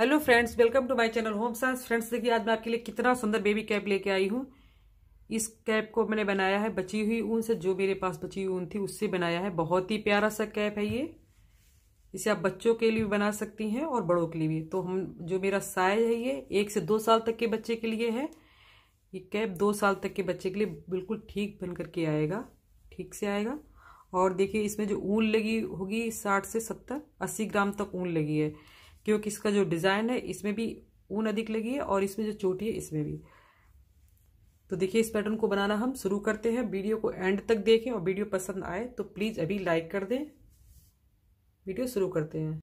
hello friends welcome to my channel home science friends देखिए आज मैं आपके लिए कितना सुंदर बेबी कैप लेके आई हूँ इस कैप को मैंने बनाया है बची हुई ऊन से जो मेरे पास बची हुई ऊन थी उससे बनाया है बहुत ही प्यारा सा कैप है ये इसे आप बच्चों के लिए भी बना सकती हैं और बड़ों के लिए भी तो हम जो मेरा साइज है ये एक से दो साल तक के बच्चे के लिए है ये कैप दो साल तक के बच्चे के लिए बिल्कुल ठीक बन करके आएगा ठीक से आएगा और देखिए इसमें जो ऊन लगी होगी साठ से सत्तर अस्सी ग्राम तक ऊन लगी है क्योंकि इसका जो डिज़ाइन है इसमें भी ऊन अधिक लगी है और इसमें जो चोटी है इसमें भी तो देखिए इस पैटर्न को बनाना हम शुरू करते हैं वीडियो को एंड तक देखें और वीडियो पसंद आए तो प्लीज़ अभी लाइक कर दें वीडियो शुरू करते हैं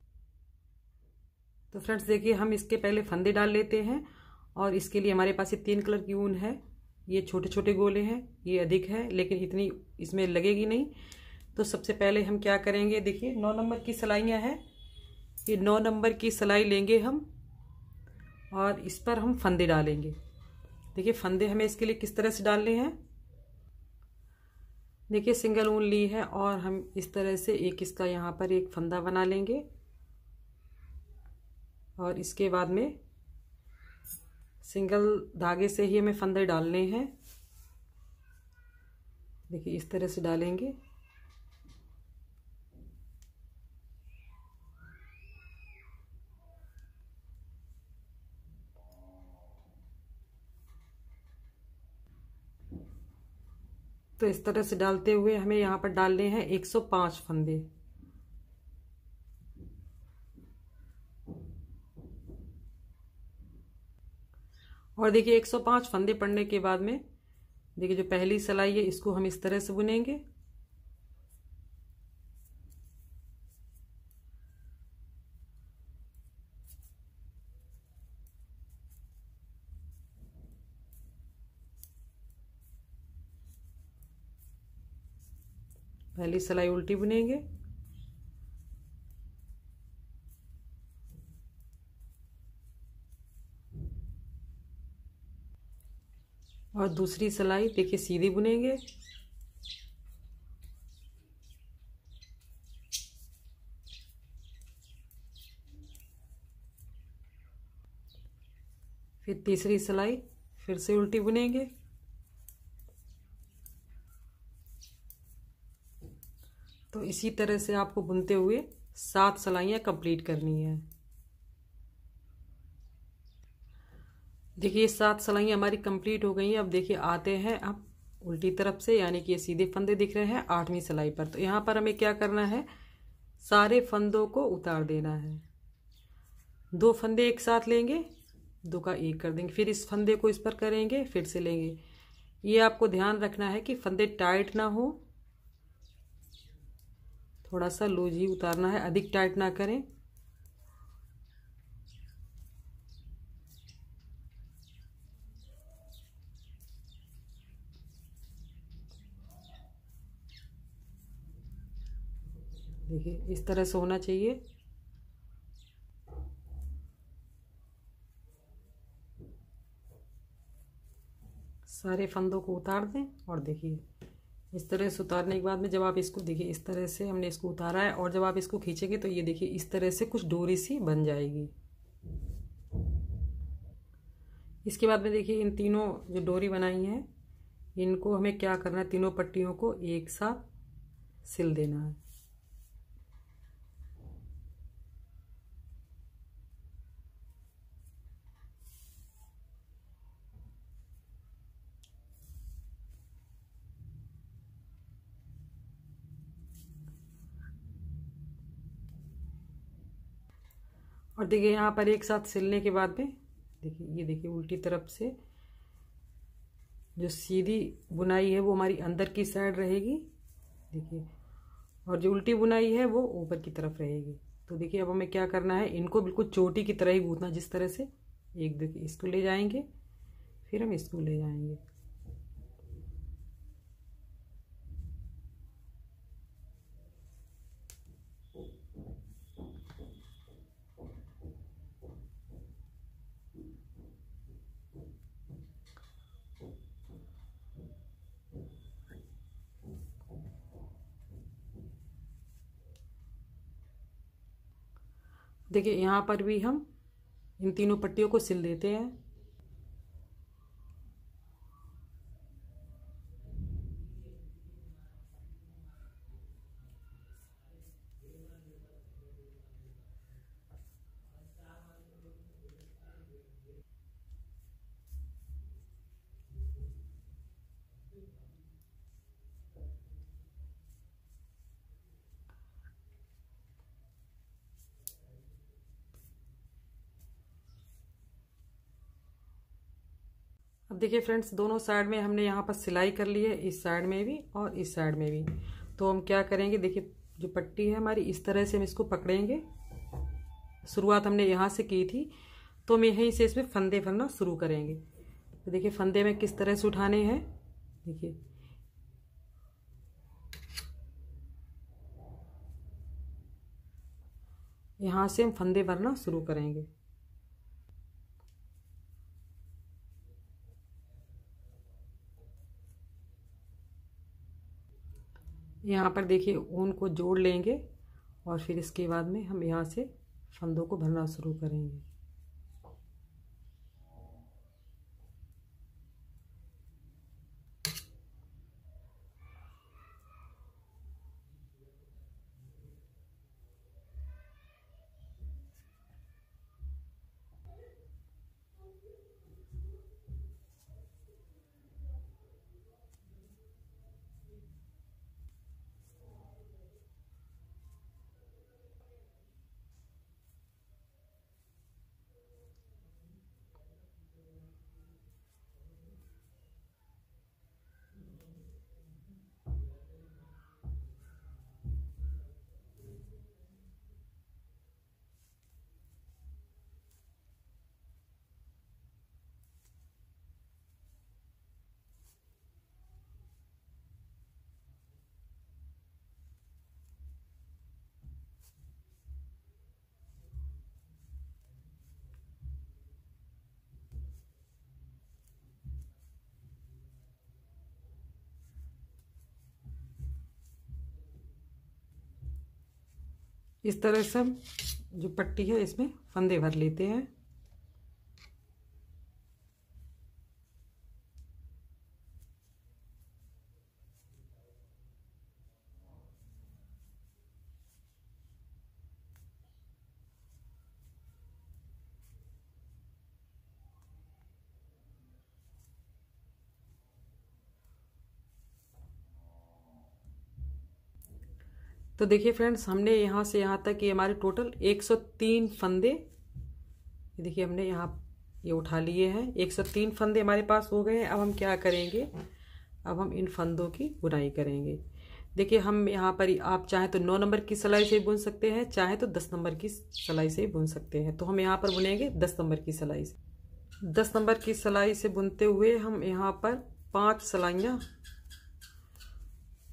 तो फ्रेंड्स देखिए हम इसके पहले फंदे डाल लेते हैं और इसके लिए हमारे पास ये तीन कलर की ऊन है ये छोटे छोटे गोले हैं ये अधिक है लेकिन इतनी इसमें लगेगी नहीं तो सबसे पहले हम क्या करेंगे देखिए नौ नंबर की सलाइयाँ हैं ये नौ नंबर की सिलाई लेंगे हम और इस पर हम फंदे डालेंगे देखिए फंदे हमें इसके लिए किस तरह से डालने हैं देखिए सिंगल ऊन ली है और हम इस तरह से एक इसका यहाँ पर एक फंदा बना लेंगे और इसके बाद में सिंगल धागे से ही हमें फंदे डालने हैं देखिए इस तरह से डालेंगे तो इस तरह से डालते हुए हमें यहाँ पर डालने हैं 105 फंदे और देखिए 105 फंदे पड़ने के बाद में देखिए जो पहली सिलाई है इसको हम इस तरह से बुनेंगे पहली सिलाई उल्टी बुनेंगे और दूसरी सिलाई देखिए सीधी बुनेंगे फिर तीसरी सिलाई फिर से उल्टी बुनेंगे तो इसी तरह से आपको बुनते हुए सात सलाइयाँ कंप्लीट करनी है देखिए सात सलाइयाँ हमारी कंप्लीट हो गई हैं अब देखिए आते हैं अब उल्टी तरफ से यानी कि ये सीधे फंदे दिख रहे हैं आठवीं सिलाई पर तो यहाँ पर हमें क्या करना है सारे फंदों को उतार देना है दो फंदे एक साथ लेंगे दो का एक कर देंगे फिर इस फंदे को इस पर करेंगे फिर से लेंगे ये आपको ध्यान रखना है कि फंदे टाइट ना हो थोड़ा सा लूज ही उतारना है अधिक टाइट ना करें देखिए इस तरह से होना चाहिए सारे फंदों को उतार दें और देखिए इस तरह से उतारने के बाद में जब आप इसको देखिए इस तरह से हमने इसको उतारा है और जब आप इसको खींचेंगे तो ये देखिए इस तरह से कुछ डोरी सी बन जाएगी इसके बाद में देखिए इन तीनों जो डोरी बनाई है इनको हमें क्या करना है तीनों पट्टियों को एक साथ सिल देना है और देखिए यहाँ पर एक साथ सिलने के बाद में देखिए ये देखिए उल्टी तरफ से जो सीधी बुनाई है वो हमारी अंदर की साइड रहेगी देखिए और जो उल्टी बुनाई है वो ऊपर की तरफ रहेगी तो देखिए अब हमें क्या करना है इनको बिल्कुल चोटी की तरह ही गूंथना जिस तरह से एक देखिए इसको ले जाएंगे फिर हम इसको ले जाएंगे देखिए यहाँ पर भी हम इन तीनों पट्टियों को सिल देते हैं अब देखिए फ्रेंड्स दोनों साइड में हमने यहाँ पर सिलाई कर ली है इस साइड में भी और इस साइड में भी तो हम क्या करेंगे देखिए जो पट्टी है हमारी इस तरह से हम इसको पकड़ेंगे शुरुआत हमने यहाँ से की थी तो हम यहीं से इसमें फंदे भरना शुरू करेंगे तो देखिए फंदे में किस तरह से उठाने हैं देखिए यहाँ से हम फंदे भरना शुरू करेंगे यहाँ पर देखिए ऊन को जोड़ लेंगे और फिर इसके बाद में हम यहाँ से फंदों को भरना शुरू करेंगे इस तरह सब जो पट्टी है इसमें फंदे भर लेते हैं तो देखिए फ्रेंड्स हमने यहाँ से यहाँ तक ये हमारे टोटल 103 फंदे ये देखिए हमने यहाँ ये उठा लिए हैं 103 फंदे हमारे पास हो गए हैं अब हम क्या करेंगे अब हम इन फंदों की बुनाई करेंगे देखिए हम यहाँ पर आप चाहे तो नौ नंबर की सिलाई से बुन सकते हैं चाहे तो दस नंबर की सिलाई से बुन सकते हैं तो हम यहाँ पर बुनेंगे दस नंबर की सिलाई से दस नंबर की सिलाई से बुनते हुए हम यहाँ पर पांच सिलाइयाँ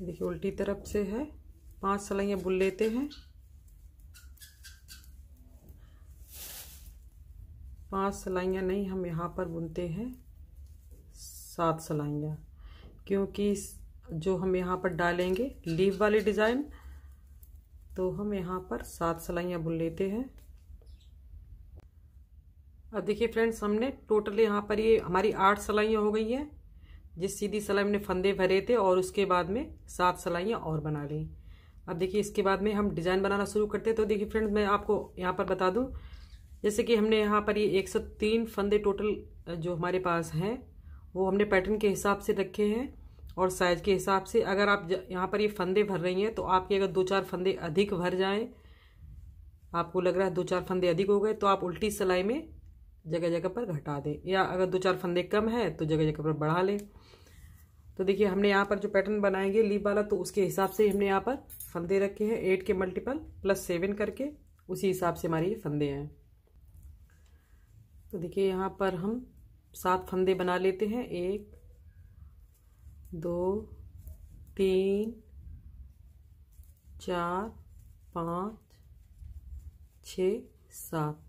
देखिए उल्टी तरफ से है पांच सलाइयाँ बुन लेते हैं पांच सलाइयाँ नहीं हम यहाँ पर बुनते हैं सात सलाइयाँ क्योंकि जो हम यहाँ पर डालेंगे लीव वाली डिज़ाइन तो हम यहाँ पर सात सलाइयाँ बुन लेते हैं अब देखिए फ्रेंड्स हमने टोटल यहाँ पर ये हमारी आठ सलाइयाँ हो गई हैं जिस सीधी सलाई हमने फंदे भरे थे और उसके बाद में सात सलाइयाँ और बना ली अब देखिए इसके बाद में हम डिज़ाइन बनाना शुरू करते हैं तो देखिए फ्रेंड्स मैं आपको यहाँ पर बता दूँ जैसे कि हमने यहाँ पर ये तीन फंदे टोटल जो हमारे पास हैं वो हमने पैटर्न के हिसाब से रखे हैं और साइज़ के हिसाब से अगर आप यहाँ पर ये फंदे भर रही हैं तो आपके अगर दो चार फंदे अधिक भर जाएं आपको लग रहा है दो चार फंदे अधिक हो गए तो आप उल्टी सिलाई में जगह जगह पर घटा दें या अगर दो चार फंदे कम है तो जगह जगह पर बढ़ा लें तो देखिए हमने यहाँ पर जो पैटर्न बनाएंगे लीप वाला तो उसके हिसाब से हमने यहाँ पर फंदे रखे हैं एट के मल्टीपल प्लस सेवन करके उसी हिसाब से हमारे ये फंदे हैं तो देखिए यहाँ पर हम सात फंदे बना लेते हैं एक दो तीन चार पाँच छ सात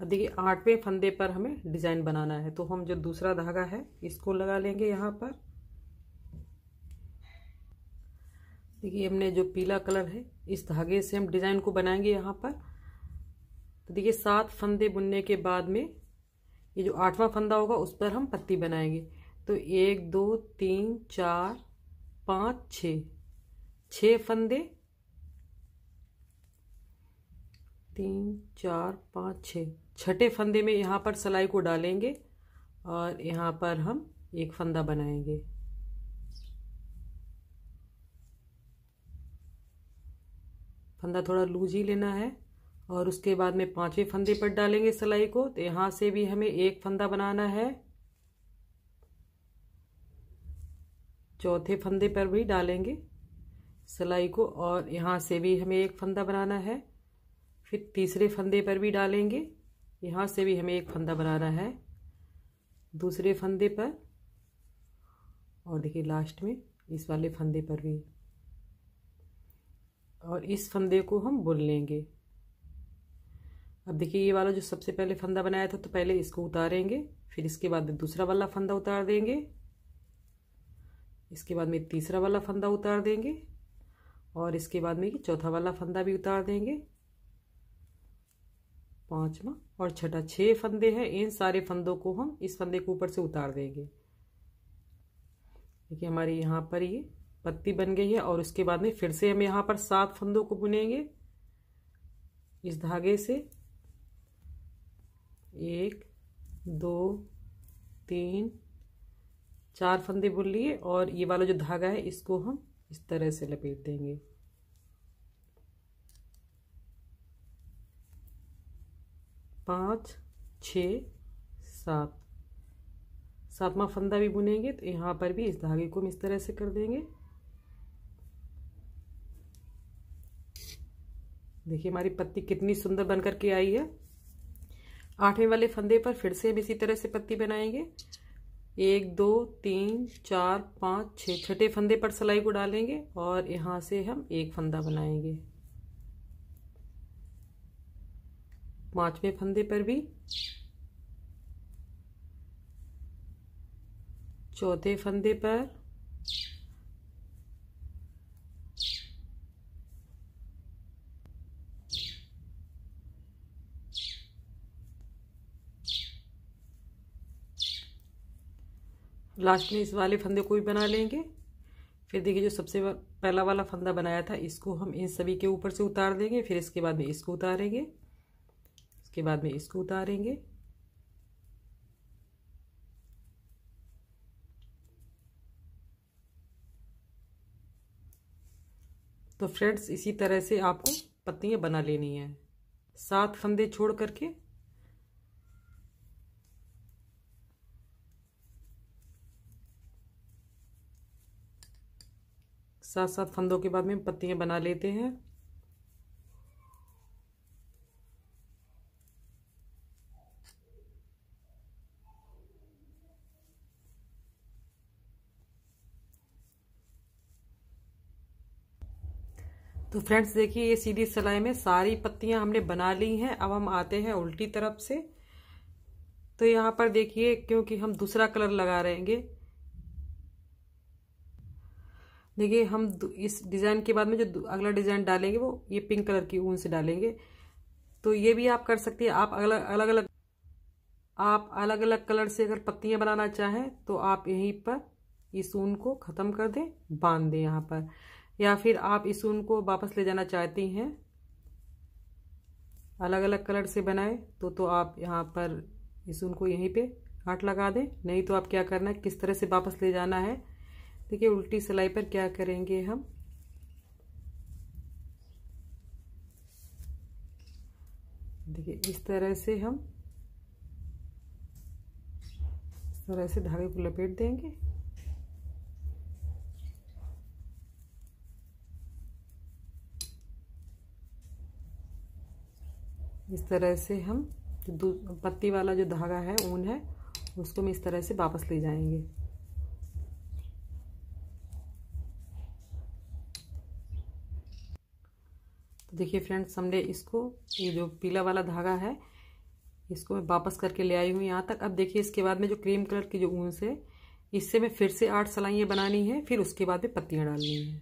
अब देखिए आठवें फंदे पर हमें डिज़ाइन बनाना है तो हम जो दूसरा धागा है इसको लगा लेंगे यहाँ पर देखिए हमने जो पीला कलर है इस धागे से हम डिज़ाइन को बनाएंगे यहाँ पर तो देखिए सात फंदे बुनने के बाद में ये जो आठवां फंदा होगा उस पर हम पत्ती बनाएंगे तो एक दो तीन चार पाँच छ छ फंदे तीन चार पाँच छ छठे फंदे में यहाँ पर सिलाई को डालेंगे और यहाँ पर हम एक फंदा बनाएंगे फंदा थोड़ा लूज ही लेना है और उसके बाद में पांचवें फंदे पर डालेंगे सिलाई को तो यहाँ से भी हमें एक फंदा बनाना है चौथे फंदे पर भी डालेंगे सिलाई को और यहाँ से भी हमें एक फंदा बनाना है फिर तीसरे फंदे पर भी डालेंगे यहाँ से भी हमें एक फंदा बनाना है दूसरे फंदे पर और देखिए लास्ट में इस वाले फंदे पर भी और इस फंदे को हम बुन लेंगे अब देखिए ये वाला जो सबसे पहले फंदा बनाया था तो पहले इसको उतारेंगे फिर इसके बाद में दूसरा वाला फंदा उतार देंगे इसके बाद में तीसरा वाला फंदा उतार देंगे और इसके बाद में चौथा वाला फंदा भी उतार देंगे पांचवा और छठा छः फंदे हैं इन सारे फंदों को हम इस फंदे को ऊपर से उतार देंगे देखिए हमारे यहाँ पर ये पत्ती बन गई है और उसके बाद में फिर से हम यहाँ पर सात फंदों को बुनेंगे इस धागे से एक दो तीन चार फंदे बुन लिए और ये वाला जो धागा है इसको हम इस तरह से लपेट देंगे पाँच छ सात सातवां फंदा भी बुनेंगे तो यहाँ पर भी इस धागे को हम इस तरह से कर देंगे देखिए हमारी पत्ती कितनी सुंदर बन करके आई है आठवें वाले फंदे पर फिर से हम इसी तरह से पत्ती बनाएंगे एक दो तीन चार पाँच छः छठे फंदे पर सिलाई को डालेंगे और यहाँ से हम एक फंदा बनाएंगे पांचवें फंदे पर भी चौथे फंदे पर लास्ट में इस वाले फंदे को भी बना लेंगे फिर देखिए जो सबसे पहला वाला फंदा बनाया था इसको हम इन सभी के ऊपर से उतार देंगे फिर इसके बाद में इसको उतारेंगे इसके बाद में इसको उतारेंगे तो फ्रेंड्स इसी तरह से आपको पत्तियाँ बना लेनी है सात फंदे छोड़ करके साथ साथ फंदों के बाद में पत्तियां बना लेते हैं तो फ्रेंड्स देखिए ये सीधी सिलाई में सारी पत्तियां हमने बना ली हैं अब हम आते हैं उल्टी तरफ से तो यहाँ पर देखिए क्योंकि हम दूसरा कलर लगा रहेंगे देखिए हम इस डिज़ाइन के बाद में जो अगला डिज़ाइन डालेंगे वो ये पिंक कलर की ऊन से डालेंगे तो ये भी आप कर सकती हैं आप अलग अलग अलग आप अलग अलग कलर से अगर पत्तियाँ बनाना चाहें तो आप यहीं पर इस ऊन को ख़त्म कर दें बांध दें यहाँ पर या फिर आप इस ऊन को वापस ले जाना चाहती हैं अलग अलग कलर से बनाए तो तो आप यहाँ पर इस ऊन को यहीं पे काट लगा दें नहीं तो आप क्या करना है किस तरह से वापस ले जाना है देखिए उल्टी सिलाई पर क्या करेंगे हम देखिए इस तरह से हम इस तरह से धागे को लपेट देंगे इस तरह से हम पत्ती वाला जो धागा है ऊन है उसको हम इस तरह से वापस ले जाएंगे तो देखिए फ्रेंड्स हमने इसको ये जो पीला वाला धागा है इसको मैं वापस करके ले आई हूँ यहाँ तक अब देखिए इसके बाद में जो क्रीम कलर की जो ऊन से इससे मैं फिर से आठ सलाइयाँ बनानी है फिर उसके बाद में पत्तियाँ डालनी है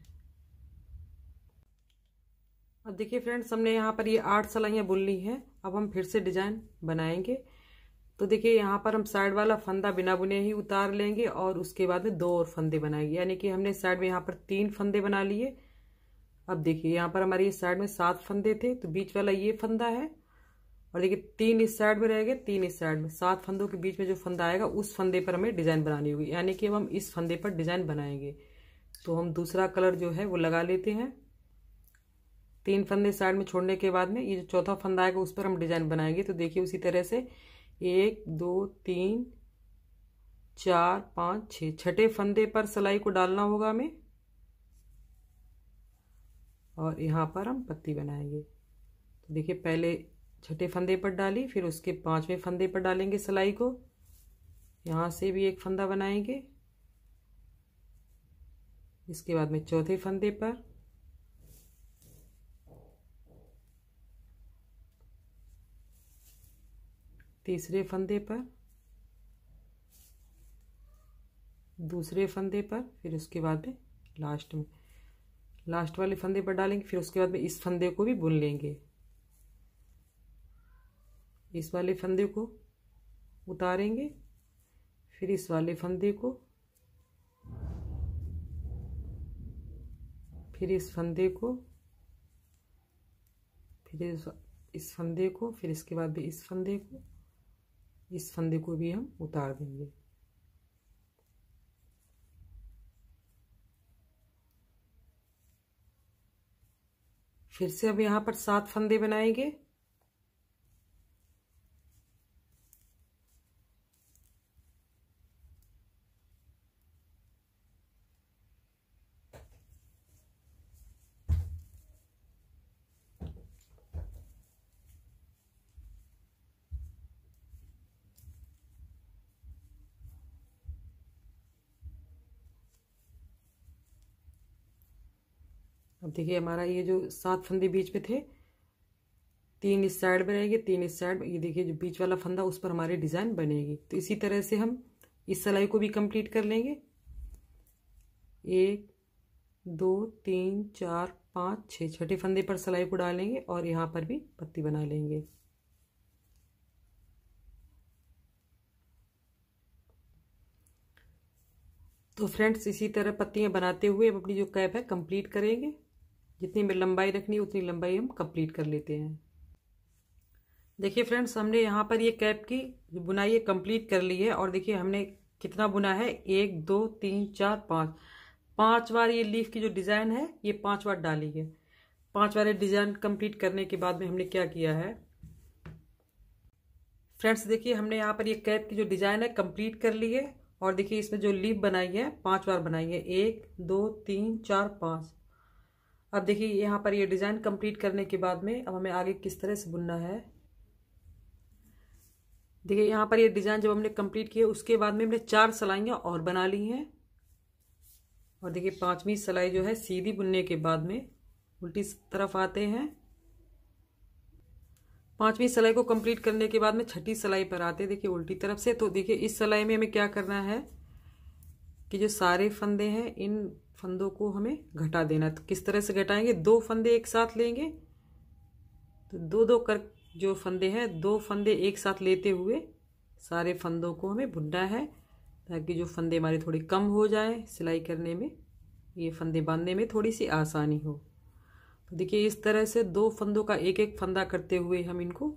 अब देखिए फ्रेंड्स हमने यहाँ पर ये आठ सलाइयाँ बुन ली हैं अब हम फिर से डिज़ाइन बनाएंगे तो देखिए यहाँ पर हम साइड वाला फंदा बिना बुने ही उतार लेंगे और उसके बाद में दो और फंदे बनाएंगे यानी कि हमने साइड में यहाँ पर तीन फंदे बना लिए अब देखिए यहाँ पर हमारे इस साइड में सात फंदे थे तो बीच वाला ये फंदा है और देखिए तीन इस साइड में रहेगा तीन इस साइड में सात फंदों के बीच में जो फंदा आएगा उस फंदे पर हमें डिज़ाइन बनानी होगी यानी कि अब हम इस फंदे पर डिज़ाइन बनाएंगे तो हम दूसरा कलर जो है वो लगा लेते हैं तीन फंदे साइड में छोड़ने के बाद में ये जो चौथा फंदा आएगा उस पर हम डिज़ाइन बनाएंगे तो देखिए उसी तरह से एक दो तीन चार पाँच छः छठे फंदे पर सिलाई को डालना होगा हमें और यहाँ पर हम पत्ती बनाएंगे तो देखिए पहले छठे फंदे पर डाली फिर उसके पांचवें फंदे पर डालेंगे सिलाई को यहाँ से भी एक फंदा बनाएंगे इसके बाद में चौथे फंदे पर तीसरे फंदे पर दूसरे फंदे पर फिर उसके बाद में लास्ट में लास्ट वाले फंदे पर डालेंगे फिर उसके बाद में इस फंदे को भी बुन लेंगे इस वाले फंदे को उतारेंगे फिर इस वाले फंदे को फिर इस फंदे को फिर इस, इस फंदे को फिर इसके बाद भी इस फंदे को इस फंदे को भी हम उतार देंगे फिर से अब यहाँ पर सात फंदे बनाएंगे अब देखिए हमारा ये जो सात फंदे बीच में थे तीन इस साइड में रहेंगे तीन इस साइड ये देखिए जो बीच वाला फंदा उस पर हमारी डिज़ाइन बनेगी तो इसी तरह से हम इस सिलाई को भी कंप्लीट कर लेंगे एक दो तीन चार पाँच छः छठे फंदे पर सिलाई को डालेंगे और यहाँ पर भी पत्ती बना लेंगे तो फ्रेंड्स इसी तरह पत्तियाँ बनाते हुए अब अपनी जो कैप है कंप्लीट करेंगे जितनी में लंबाई रखनी है उतनी लंबाई हम कंप्लीट कर लेते हैं देखिए फ्रेंड्स हमने यहाँ पर ये कैप की बुनाई कंप्लीट कर ली है और देखिए हमने कितना बुना है एक दो तीन चार पाँच पांच बार ये लीफ की जो डिज़ाइन है ये पांच बार डाली है पांच बार डिज़ाइन कंप्लीट करने के बाद में हमने क्या किया है फ्रेंड्स देखिए हमने यहाँ पर ये कैप की जो डिज़ाइन है कंप्लीट कर ली है और देखिए इसमें जो लीफ बनाई है पांच बार बनाई है एक दो तीन चार पाँच अब देखिए यहाँ पर ये डिज़ाइन कंप्लीट करने के बाद में अब हमें आगे किस तरह से बुनना है देखिए यहाँ पर ये डिज़ाइन जब हमने कंप्लीट किया उसके बाद में हमने चार सलाइयाँ और बना ली हैं और देखिए पांचवी सलाई जो है सीधी बुनने के बाद में उल्टी तरफ आते हैं पांचवी सलाई को कंप्लीट करने के बाद में छठी सलाई पर आते हैं देखिए उल्टी तरफ से तो देखिए इस सलाई में हमें क्या करना है कि जो सारे फंदे हैं इन फंदों को हमें घटा देना तो किस तरह से घटाएंगे दो फंदे एक साथ लेंगे तो दो दो कर जो फंदे हैं दो फंदे एक साथ लेते हुए सारे फंदों को हमें बुनना है ताकि जो फंदे हमारे थोड़े कम हो जाए सिलाई करने में ये फंदे बांधने में थोड़ी सी आसानी हो तो देखिए इस तरह से दो फंदों का एक एक फंदा करते हुए हम इनको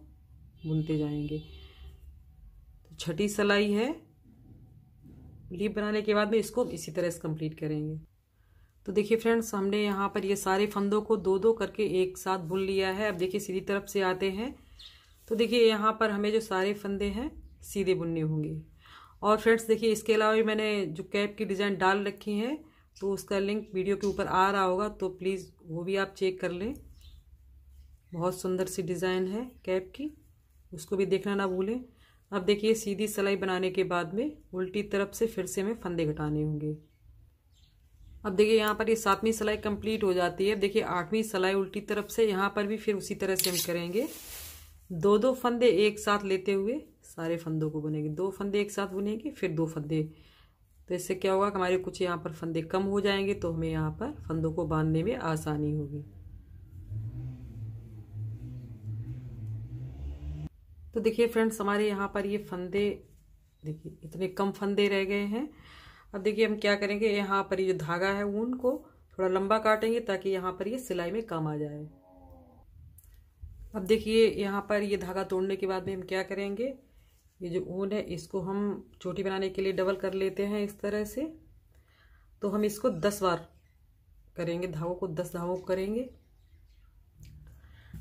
बुनते जाएंगे तो छठी सिलाई है लीप बनाने के बाद में इसको इसी तरह से कंप्लीट करेंगे तो देखिए फ्रेंड्स हमने यहाँ पर ये सारे फंदों को दो दो करके एक साथ बुन लिया है अब देखिए सीधी तरफ से आते हैं तो देखिए यहाँ पर हमें जो सारे फंदे हैं सीधे बुनने होंगे और फ्रेंड्स देखिए इसके अलावा भी मैंने जो कैप की डिज़ाइन डाल रखी है तो उसका लिंक वीडियो के ऊपर आ रहा होगा तो प्लीज़ वो भी आप चेक कर लें बहुत सुंदर सी डिज़ाइन है कैप की उसको भी देखना ना भूलें अब देखिए सीधी सिलाई बनाने के बाद में उल्टी तरफ से फिर से हमें फंदे घटाने होंगे अब देखिए यहाँ पर ये सातवीं सिलाई कंप्लीट हो जाती है अब देखिए आठवीं सिलाई उल्टी तरफ से यहाँ पर भी फिर उसी तरह से हम करेंगे दो दो फंदे एक साथ लेते हुए सारे फंदों को बुनेंगे दो फंदे एक साथ बुनेंगे फिर दो फंदे तो इससे क्या होगा हमारे कुछ यहाँ पर फंदे कम हो जाएंगे तो हमें यहाँ पर फंदों को बांधने में आसानी होगी तो देखिए फ्रेंड्स हमारे यहाँ पर ये फंदे देखिए इतने कम फंदे रह गए हैं अब देखिए हम क्या करेंगे यहाँ पर ये धागा है ऊन को थोड़ा लंबा काटेंगे ताकि यहाँ पर ये सिलाई में कम आ जाए अब देखिए यहाँ पर ये धागा तोड़ने के बाद में हम क्या करेंगे ये जो ऊन है इसको हम चोटी बनाने के लिए डबल कर लेते हैं इस तरह से तो हम इसको दस बार करेंगे धागों को दस धागों को करेंगे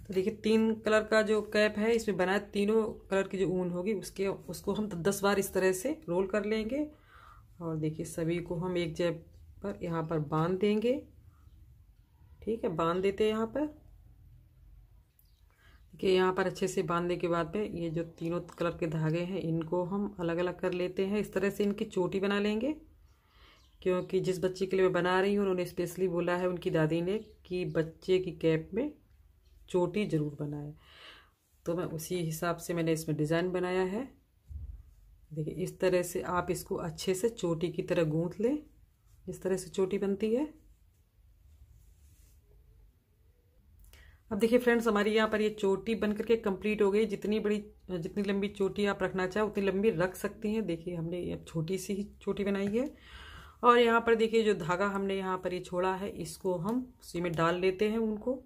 तो देखिए तीन कलर का जो कैप है इसमें बनाए तीनों कलर की जो ऊन होगी उसके उसको हम तो दस बार इस तरह से रोल कर लेंगे और देखिए सभी को हम एक जैब पर यहाँ पर बांध देंगे ठीक है बांध देते हैं यहाँ पर देखिए यहाँ पर अच्छे से बांधने के बाद में ये जो तीनों कलर के धागे हैं इनको हम अलग अलग कर लेते हैं इस तरह से इनकी चोटी बना लेंगे क्योंकि जिस बच्चे के लिए मैं बना रही हूँ उन्होंने स्पेशली बोला है उनकी दादी ने कि बच्चे की कैप में चोटी ज़रूर बनाए तो मैं उसी हिसाब से मैंने इसमें डिज़ाइन बनाया है देखिए इस तरह से आप इसको अच्छे से चोटी की तरह गूँथ लें इस तरह से चोटी बनती है अब देखिए फ्रेंड्स हमारी यहाँ पर ये चोटी बन करके कंप्लीट हो गई जितनी बड़ी जितनी लंबी चोटी आप रखना चाहें उतनी लंबी रख सकती हैं देखिए हमने अब छोटी सी ही चोटी बनाई है और यहाँ पर देखिए जो धागा हमने यहाँ पर ये छोड़ा है इसको हम उसी में डाल लेते हैं उनको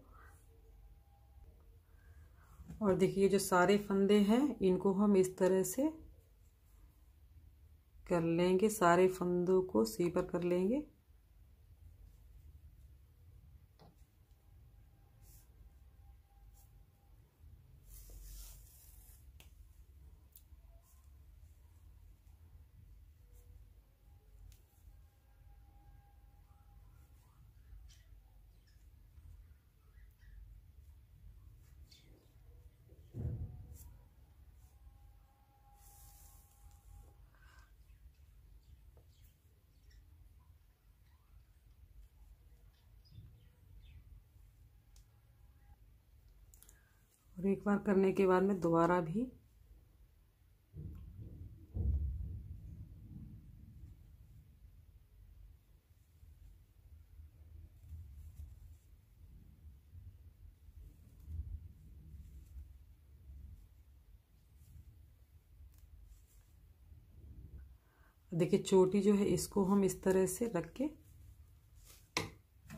और देखिए जो सारे फंदे हैं इनको हम इस तरह से कर लेंगे सारे फंदों को पर कर लेंगे एक बार करने के बाद में दोबारा भी देखिए चोटी जो है इसको हम इस तरह से रख के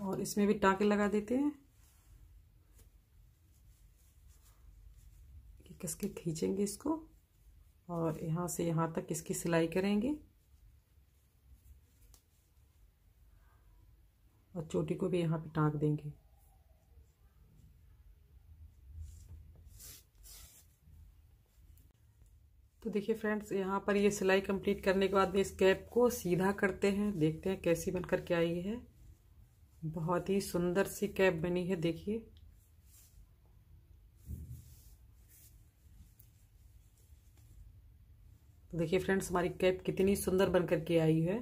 और इसमें भी टाके लगा देते हैं कस के खींचेंगे इसको और यहाँ से यहाँ तक इसकी सिलाई करेंगे और चोटी को भी यहाँ पे टाँग देंगे तो देखिए फ्रेंड्स यहाँ पर ये सिलाई कंप्लीट करने के बाद में इस कैप को सीधा करते हैं देखते हैं कैसी बनकर के आई है बहुत ही सुंदर सी कैप बनी है देखिए देखिए फ्रेंड्स हमारी कैप कितनी सुंदर बनकर के आई है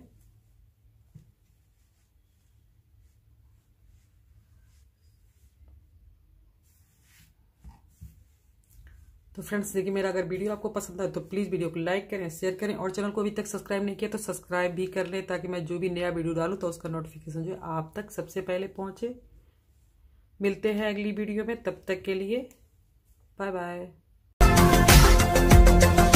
तो फ्रेंड्स देखिए मेरा अगर वीडियो आपको पसंद आए तो प्लीज़ वीडियो को लाइक करें शेयर करें और चैनल को अभी तक सब्सक्राइब नहीं किया तो सब्सक्राइब भी कर लें ताकि मैं जो भी नया वीडियो डालू तो उसका नोटिफिकेशन जो है आप तक सबसे पहले पहुंचे मिलते हैं अगली वीडियो में तब तक के लिए बाय बाय